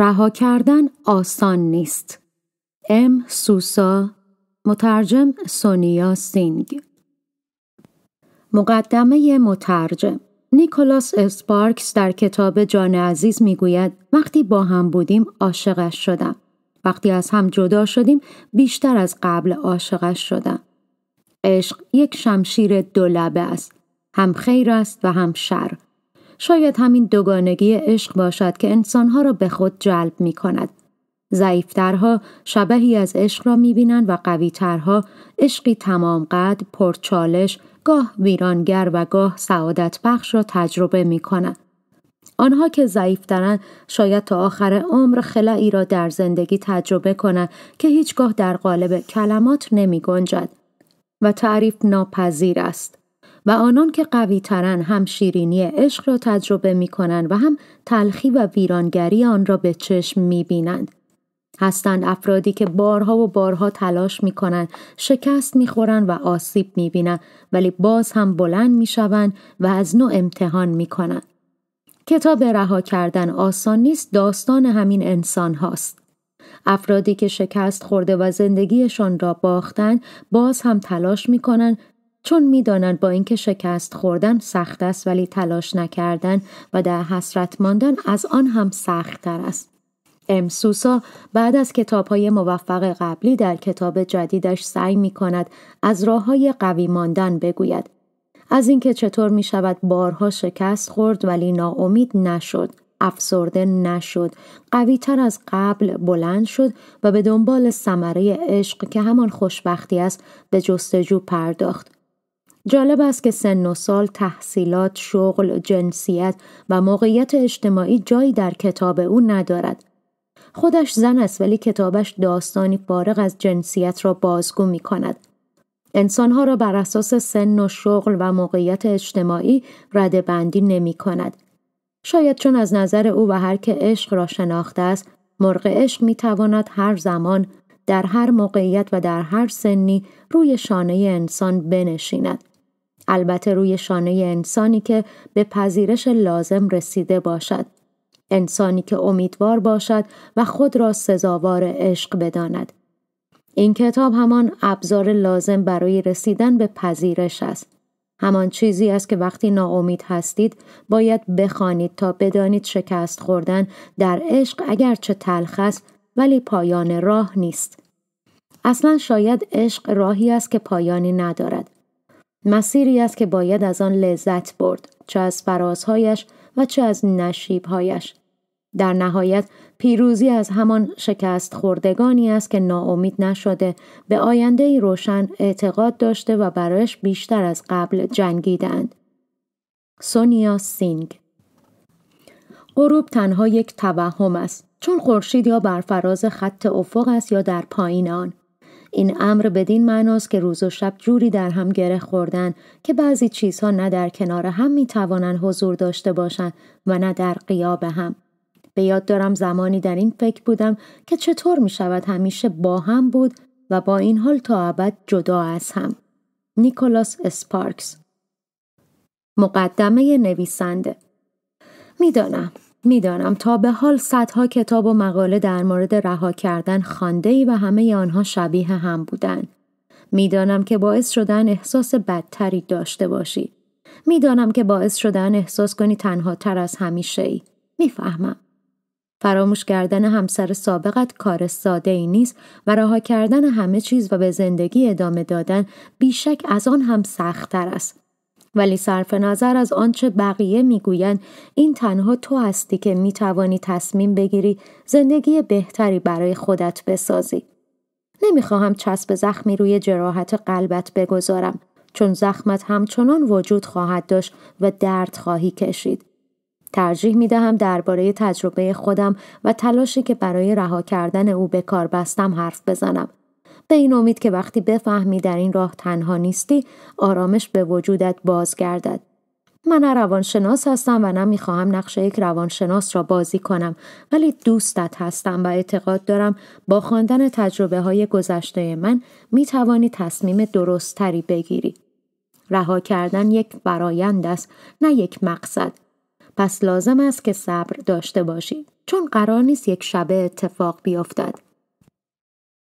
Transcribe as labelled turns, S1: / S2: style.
S1: رها کردن آسان نیست. ام سوسا مترجم سونیا سینگ مقدمه مترجم نیکولاس اسپارکس در کتاب جان عزیز میگوید وقتی با هم بودیم عاشقش شدم وقتی از هم جدا شدیم بیشتر از قبل عاشقش شدم عشق یک شمشیر دو است هم خیر است و هم شر شاید همین دوگانگی عشق باشد که انسانها را به خود جلب می کند. ضعیفترها شبهی از عشق را می بینند و قویترها عشقی تمام قد، پرچالش، گاه ویرانگر و گاه سعادت بخش را تجربه می آنها که ضعیفترند شاید تا آخر عمر خلعی را در زندگی تجربه کنند که هیچگاه در قالب کلمات نمی گنجد و تعریف ناپذیر است. و آنان که قوی ترن هم شیرینی عشق را تجربه می کنند و هم تلخی و ویرانگری آن را به چشم می بینند. هستند افرادی که بارها و بارها تلاش می کنند، شکست می خورند و آسیب می بینند ولی باز هم بلند می شوند و از نو امتحان می کنند. کتاب رها کردن آسان نیست داستان همین انسان هاست. افرادی که شکست خورده و زندگیشان را باختن باز هم تلاش می کنند چون میدانند با اینکه شکست خوردن سخت است ولی تلاش نکردن و در حسرت ماندن از آن هم سختتر است امسوسا بعد از کتاب های موفق قبلی در کتاب جدیدش سعی می کند از راه های قوی ماندن بگوید. از اینکه چطور می شود بارها شکست خورد ولی ناامید نشد، افسرده نشد، قوی تر از قبل بلند شد و به دنبال ثمره عشق که همان خوشبختی است به جستجو پرداخت. جالب است که سن و سال، تحصیلات، شغل، جنسیت و موقعیت اجتماعی جایی در کتاب او ندارد. خودش زن است ولی کتابش داستانی فارغ از جنسیت را بازگو می کند. انسانها را بر اساس سن و شغل و موقعیت اجتماعی رده بندی نمی کند. شاید چون از نظر او و هر که عشق را شناخته است، مرغ عشق می تواند هر زمان، در هر موقعیت و در هر سنی روی شانه انسان بنشیند. البته روی شانه انسانی که به پذیرش لازم رسیده باشد. انسانی که امیدوار باشد و خود را سزاوار عشق بداند. این کتاب همان ابزار لازم برای رسیدن به پذیرش است. همان چیزی است که وقتی ناامید هستید باید بخوانید تا بدانید شکست خوردن در عشق اگرچه تلخ است ولی پایان راه نیست. اصلا شاید عشق راهی است که پایانی ندارد. مسیری است که باید از آن لذت برد چه از فرازهایش و چه از نشیبهایش در نهایت پیروزی از همان شکست خوردگانی است که ناامید نشده به آینده روشن اعتقاد داشته و برایش بیشتر از قبل جنگیدند. سونیا سینگ غروب تنها یک توهم است چون خورشید یا بر فراز خط افق است یا در پایین آن این امر بدین معناست که روز و شب جوری در هم گره خوردن که بعضی چیزها نه در کنار هم می توانند حضور داشته باشند و نه در قیاب هم. به یاد دارم زمانی در این فکر بودم که چطور می شود همیشه با هم بود و با این حال تا ابد جدا از هم. نیکولاس اسپارکس مقدمه نویسنده میدانم میدانم تا به حال صدها کتاب و مقاله در مورد رها کردن خانده ای و همه آنها شبیه هم بودند. میدانم که باعث شدن احساس بدتری داشته باشی. میدانم که باعث شدن احساس کنی تنها تر از همیشه ای. میفهمم. فراموش کردن همسر سابقت کار ساده ای نیست و رها کردن همه چیز و به زندگی ادامه دادن بیشک از آن هم سختتر است. ولی صرف نظر از آنچه بقیه میگویند این تنها تو هستی که میتوانی تصمیم بگیری زندگی بهتری برای خودت بسازی نمیخواهم چسب زخمی روی جراحت قلبت بگذارم چون زخمت همچنان وجود خواهد داشت و درد خواهی کشید ترجیح می دهم درباره تجربه خودم و تلاشی که برای رها کردن او به کار بستم حرف بزنم به این امید که وقتی بفهمی در این راه تنها نیستی آرامش به وجودت بازگردد من روانشناس هستم و نه میخواهم نقش یک روانشناس را بازی کنم ولی دوستت هستم و اعتقاد دارم با خواندن تجربه های گذشته من می توانی تصمیم تری بگیری. رها کردن یک برایند است نه یک مقصد. پس لازم است که صبر داشته باشی. چون قرار نیست یک شبه اتفاق بیفتد.